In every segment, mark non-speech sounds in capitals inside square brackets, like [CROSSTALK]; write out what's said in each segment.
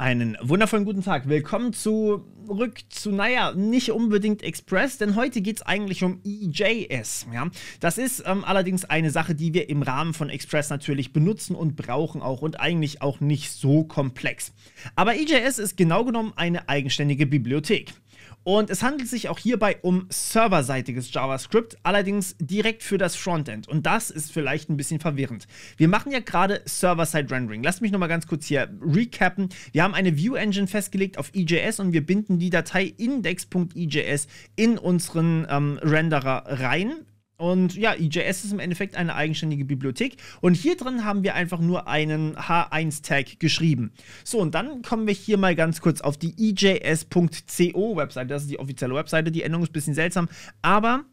Einen wundervollen guten Tag. Willkommen zurück zu, naja, nicht unbedingt Express, denn heute geht es eigentlich um EJS. Ja? Das ist ähm, allerdings eine Sache, die wir im Rahmen von Express natürlich benutzen und brauchen auch und eigentlich auch nicht so komplex. Aber EJS ist genau genommen eine eigenständige Bibliothek. Und es handelt sich auch hierbei um serverseitiges JavaScript, allerdings direkt für das Frontend. Und das ist vielleicht ein bisschen verwirrend. Wir machen ja gerade Server-Side-Rendering. Lasst mich nochmal ganz kurz hier recappen. Wir haben eine View-Engine festgelegt auf EJS und wir binden die Datei index.ejs in unseren ähm, Renderer rein und ja, EJS ist im Endeffekt eine eigenständige Bibliothek. Und hier drin haben wir einfach nur einen H1-Tag geschrieben. So, und dann kommen wir hier mal ganz kurz auf die EJS.co-Webseite. Das ist die offizielle Webseite. Die Änderung ist ein bisschen seltsam. Aber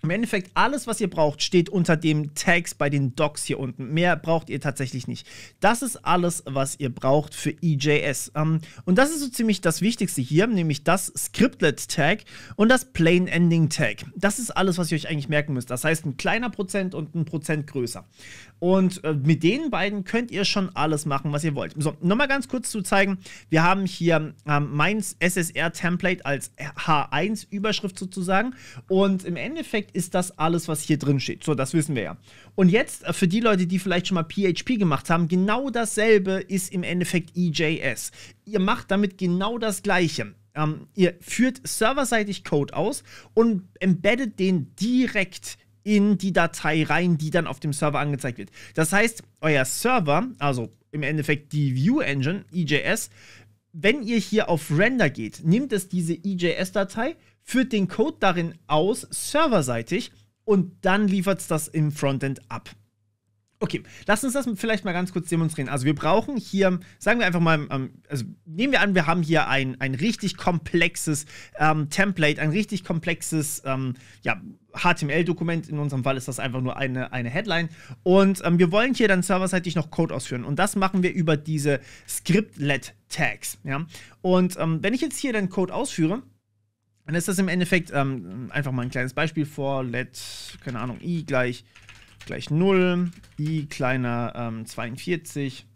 im Endeffekt, alles, was ihr braucht, steht unter dem Tags bei den Docs hier unten. Mehr braucht ihr tatsächlich nicht. Das ist alles, was ihr braucht für EJS. Ähm, und das ist so ziemlich das Wichtigste hier, nämlich das Scriptlet-Tag und das Plain-Ending-Tag. Das ist alles, was ihr euch eigentlich merken müsst. Das heißt, ein kleiner Prozent und ein Prozent größer. Und äh, mit den beiden könnt ihr schon alles machen, was ihr wollt. So, nochmal ganz kurz zu zeigen. Wir haben hier ähm, meins SSR-Template als H1-Überschrift sozusagen. Und im Endeffekt ist das alles, was hier drin steht. So, das wissen wir ja. Und jetzt äh, für die Leute, die vielleicht schon mal PHP gemacht haben, genau dasselbe ist im Endeffekt EJS. Ihr macht damit genau das Gleiche. Ähm, ihr führt serverseitig Code aus und embeddet den direkt in in die Datei rein, die dann auf dem Server angezeigt wird. Das heißt, euer Server, also im Endeffekt die View Engine, EJS, wenn ihr hier auf Render geht, nimmt es diese EJS-Datei, führt den Code darin aus, serverseitig, und dann liefert es das im Frontend ab. Okay, lass uns das vielleicht mal ganz kurz demonstrieren. Also wir brauchen hier, sagen wir einfach mal, ähm, also nehmen wir an, wir haben hier ein, ein richtig komplexes ähm, Template, ein richtig komplexes ähm, ja, HTML-Dokument. In unserem Fall ist das einfach nur eine, eine Headline. Und ähm, wir wollen hier dann serverseitig noch Code ausführen. Und das machen wir über diese Scriptlet-Tags. Ja? Und ähm, wenn ich jetzt hier dann Code ausführe, dann ist das im Endeffekt ähm, einfach mal ein kleines Beispiel vor let, keine Ahnung, i gleich gleich 0, i kleiner ähm, 42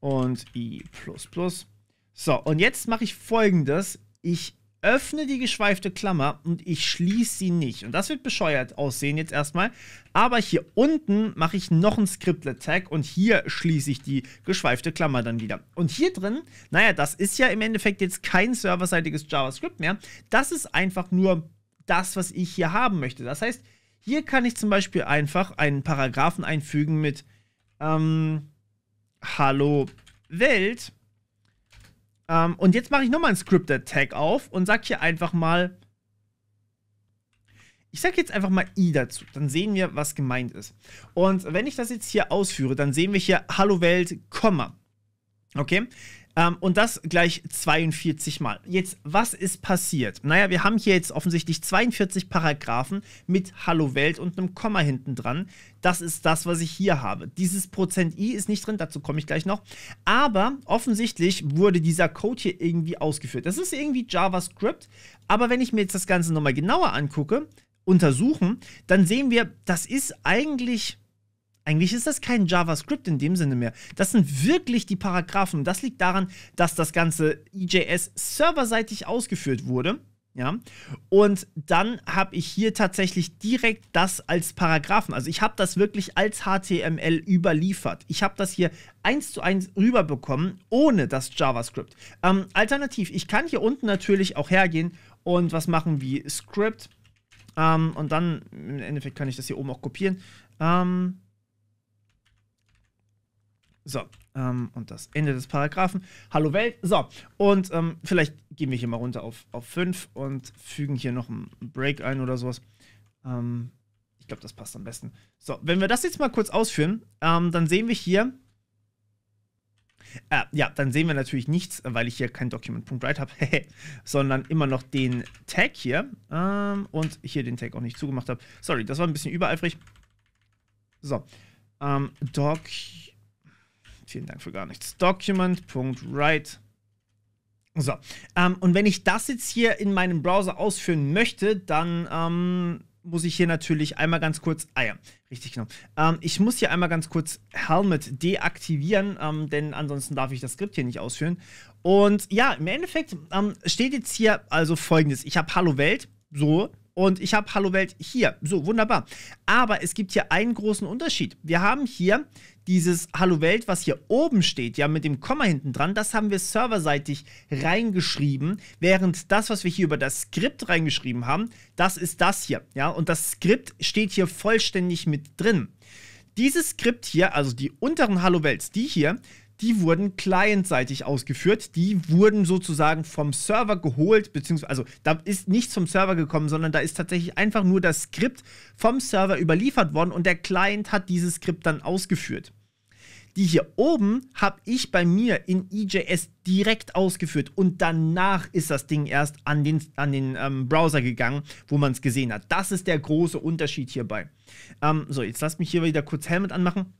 und i++. plus plus. So, und jetzt mache ich folgendes. Ich öffne die geschweifte Klammer und ich schließe sie nicht. Und das wird bescheuert aussehen jetzt erstmal. Aber hier unten mache ich noch einen Scriptlet-Tag und hier schließe ich die geschweifte Klammer dann wieder. Und hier drin, naja, das ist ja im Endeffekt jetzt kein serverseitiges JavaScript mehr. Das ist einfach nur das, was ich hier haben möchte. Das heißt, hier kann ich zum Beispiel einfach einen Paragraphen einfügen mit ähm, Hallo Welt. Ähm, und jetzt mache ich nochmal einen Scripted-Tag auf und sage hier einfach mal, ich sage jetzt einfach mal i dazu, dann sehen wir, was gemeint ist. Und wenn ich das jetzt hier ausführe, dann sehen wir hier Hallo Welt, Komma. Okay, ähm, und das gleich 42 Mal. Jetzt, was ist passiert? Naja, wir haben hier jetzt offensichtlich 42 Paragraphen mit Hallo Welt und einem Komma hinten dran. Das ist das, was ich hier habe. Dieses Prozent i ist nicht drin, dazu komme ich gleich noch. Aber offensichtlich wurde dieser Code hier irgendwie ausgeführt. Das ist irgendwie JavaScript. Aber wenn ich mir jetzt das Ganze nochmal genauer angucke, untersuchen, dann sehen wir, das ist eigentlich eigentlich ist das kein JavaScript in dem Sinne mehr. Das sind wirklich die Paragraphen. Das liegt daran, dass das ganze EJS serverseitig ausgeführt wurde. Ja, und dann habe ich hier tatsächlich direkt das als Paragraphen. Also ich habe das wirklich als HTML überliefert. Ich habe das hier eins zu eins rüberbekommen, ohne das JavaScript. Ähm, alternativ, ich kann hier unten natürlich auch hergehen und was machen wie Script. Ähm, und dann im Endeffekt kann ich das hier oben auch kopieren. Ähm, so, ähm, und das Ende des Paragraphen. Hallo Welt. So, und ähm, vielleicht gehen wir hier mal runter auf 5 auf fünf und fügen hier noch einen Break ein oder sowas. Ähm, ich glaube, das passt am besten. So, wenn wir das jetzt mal kurz ausführen, ähm, dann sehen wir hier. Äh, ja, dann sehen wir natürlich nichts, weil ich hier kein Document.write habe, [LAUGHS] sondern immer noch den Tag hier ähm, und hier den Tag auch nicht zugemacht habe. Sorry, das war ein bisschen übereifrig. So, ähm, Doc Vielen Dank für gar nichts. Document.write. So, ähm, und wenn ich das jetzt hier in meinem Browser ausführen möchte, dann ähm, muss ich hier natürlich einmal ganz kurz, ah ja, richtig genau, ähm, ich muss hier einmal ganz kurz Helmet deaktivieren, ähm, denn ansonsten darf ich das Skript hier nicht ausführen. Und ja, im Endeffekt ähm, steht jetzt hier also folgendes, ich habe Hallo Welt, so, und ich habe Hallo Welt hier. So, wunderbar. Aber es gibt hier einen großen Unterschied. Wir haben hier dieses Hallo Welt, was hier oben steht, ja, mit dem Komma hinten dran, das haben wir serverseitig reingeschrieben, während das, was wir hier über das Skript reingeschrieben haben, das ist das hier, ja, und das Skript steht hier vollständig mit drin. Dieses Skript hier, also die unteren Hallo Welts, die hier, die wurden clientseitig ausgeführt. Die wurden sozusagen vom Server geholt, beziehungsweise, also da ist nichts vom Server gekommen, sondern da ist tatsächlich einfach nur das Skript vom Server überliefert worden und der Client hat dieses Skript dann ausgeführt. Die hier oben habe ich bei mir in EJS direkt ausgeführt und danach ist das Ding erst an den, an den ähm, Browser gegangen, wo man es gesehen hat. Das ist der große Unterschied hierbei. Ähm, so, jetzt lasst mich hier wieder kurz Helmet anmachen.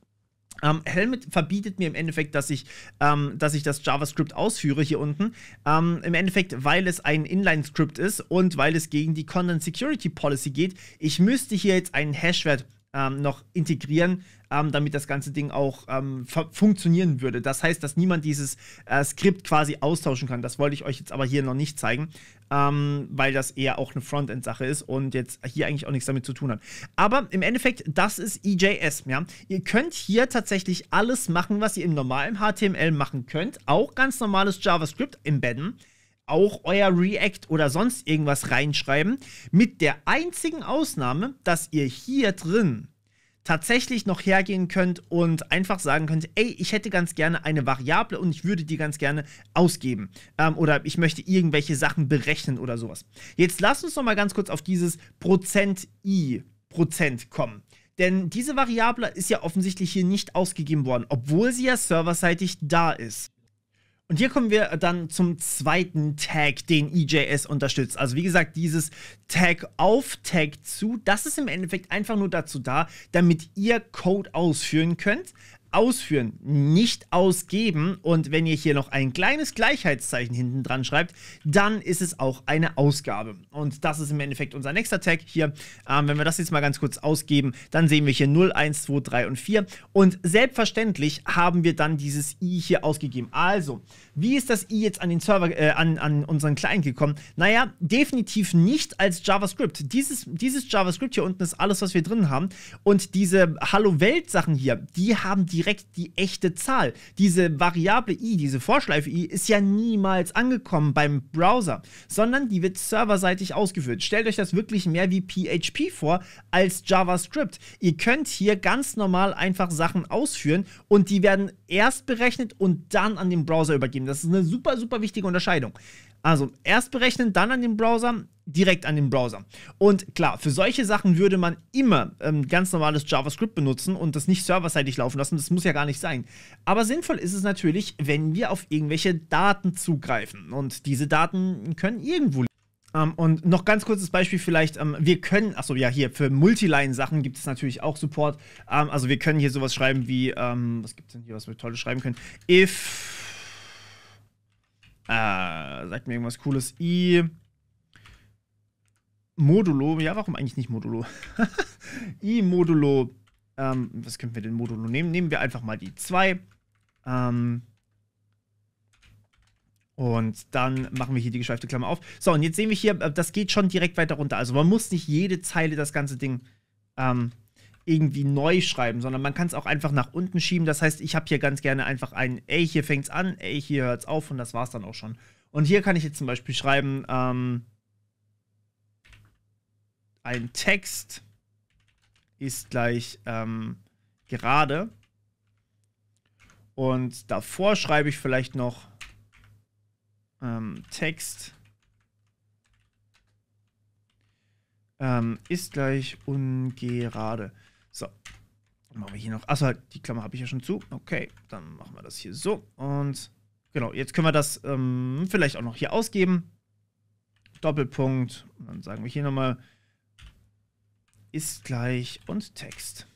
Ähm, Helmet verbietet mir im Endeffekt, dass ich, ähm, dass ich das JavaScript ausführe hier unten. Ähm, Im Endeffekt, weil es ein Inline-Script ist und weil es gegen die Content Security Policy geht. Ich müsste hier jetzt einen Hashwert ähm, noch integrieren, ähm, damit das ganze Ding auch ähm, funktionieren würde. Das heißt, dass niemand dieses äh, Skript quasi austauschen kann. Das wollte ich euch jetzt aber hier noch nicht zeigen, ähm, weil das eher auch eine Frontend-Sache ist und jetzt hier eigentlich auch nichts damit zu tun hat. Aber im Endeffekt, das ist EJS. Ja? Ihr könnt hier tatsächlich alles machen, was ihr im normalen HTML machen könnt. Auch ganz normales JavaScript embedden auch euer React oder sonst irgendwas reinschreiben. Mit der einzigen Ausnahme, dass ihr hier drin tatsächlich noch hergehen könnt und einfach sagen könnt, ey, ich hätte ganz gerne eine Variable und ich würde die ganz gerne ausgeben. Ähm, oder ich möchte irgendwelche Sachen berechnen oder sowas. Jetzt lasst uns noch mal ganz kurz auf dieses Prozent i Prozent kommen. Denn diese Variable ist ja offensichtlich hier nicht ausgegeben worden, obwohl sie ja serverseitig da ist. Und hier kommen wir dann zum zweiten Tag, den EJS unterstützt. Also wie gesagt, dieses Tag auf, Tag zu, das ist im Endeffekt einfach nur dazu da, damit ihr Code ausführen könnt, ausführen, nicht ausgeben. Und wenn ihr hier noch ein kleines Gleichheitszeichen hinten dran schreibt, dann ist es auch eine Ausgabe. Und das ist im Endeffekt unser nächster Tag hier. Ähm, wenn wir das jetzt mal ganz kurz ausgeben, dann sehen wir hier 0, 1, 2, 3 und 4. Und selbstverständlich haben wir dann dieses i hier ausgegeben. Also, wie ist das I jetzt an den Server, äh, an, an unseren Client gekommen? Naja, definitiv nicht als JavaScript. Dieses, dieses JavaScript hier unten ist alles, was wir drin haben. Und diese Hallo-Welt-Sachen hier, die haben direkt die echte Zahl. Diese Variable i, diese Vorschleife i, ist ja niemals angekommen beim Browser, sondern die wird serverseitig ausgeführt. Stellt euch das wirklich mehr wie PHP vor als JavaScript. Ihr könnt hier ganz normal einfach Sachen ausführen und die werden erst berechnet und dann an den Browser übergeben berechnen. Das ist eine super, super wichtige Unterscheidung. Also erst berechnen, dann an den Browser, direkt an den Browser. Und klar, für solche Sachen würde man immer ähm, ganz normales JavaScript benutzen und das nicht serverseitig laufen lassen. Das muss ja gar nicht sein. Aber sinnvoll ist es natürlich, wenn wir auf irgendwelche Daten zugreifen. Und diese Daten können irgendwo liegen. Um, ähm, und noch ganz kurzes Beispiel vielleicht, um, ähm, wir können, achso, ja, hier für Multiline-Sachen gibt es natürlich auch Support. Um, ähm, also wir können hier sowas schreiben wie, was gibt es denn hier, was wir tolles schreiben können? If Ah, sagt mir irgendwas Cooles. I. Modulo. Ja, warum eigentlich nicht Modulo? [LAUGHS] I Modulo. Ähm, was können wir denn Modulo nehmen? Nehmen wir einfach mal die 2. Ähm, und dann machen wir hier die geschweifte Klammer auf. So, und jetzt sehen wir hier, äh, das geht schon direkt weiter runter. Also man muss nicht jede Zeile das ganze Ding ähm, irgendwie neu schreiben, sondern man kann es auch einfach nach unten schieben. Das heißt, ich habe hier ganz gerne einfach ein, ey, hier fängt es an, ey, hier hört es auf und das war es dann auch schon. Und hier kann ich jetzt zum Beispiel schreiben, ähm, ein Text ist gleich ähm, gerade. Und davor schreibe ich vielleicht noch ähm, Text ähm, ist gleich ungerade. So. Machen wir hier noch. Achso, die Klammer habe ich ja schon zu. Okay, dann machen wir das hier so. Und genau, jetzt können wir das ähm, vielleicht auch noch hier ausgeben. Doppelpunkt. Und dann sagen wir hier nochmal ist gleich und Text.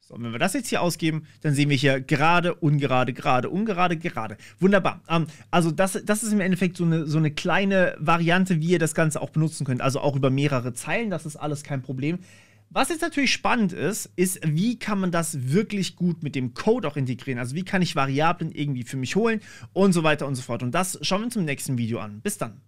So, und wenn wir das jetzt hier ausgeben, dann sehen wir hier gerade, ungerade, gerade, ungerade, gerade. Wunderbar. Ähm, also das, das ist im Endeffekt so eine, so eine kleine Variante, wie ihr das Ganze auch benutzen könnt. Also auch über mehrere Zeilen, das ist alles kein Problem. Was jetzt natürlich spannend ist, ist, wie kann man das wirklich gut mit dem Code auch integrieren? Also wie kann ich Variablen irgendwie für mich holen und so weiter und so fort. Und das schauen wir uns im nächsten Video an. Bis dann.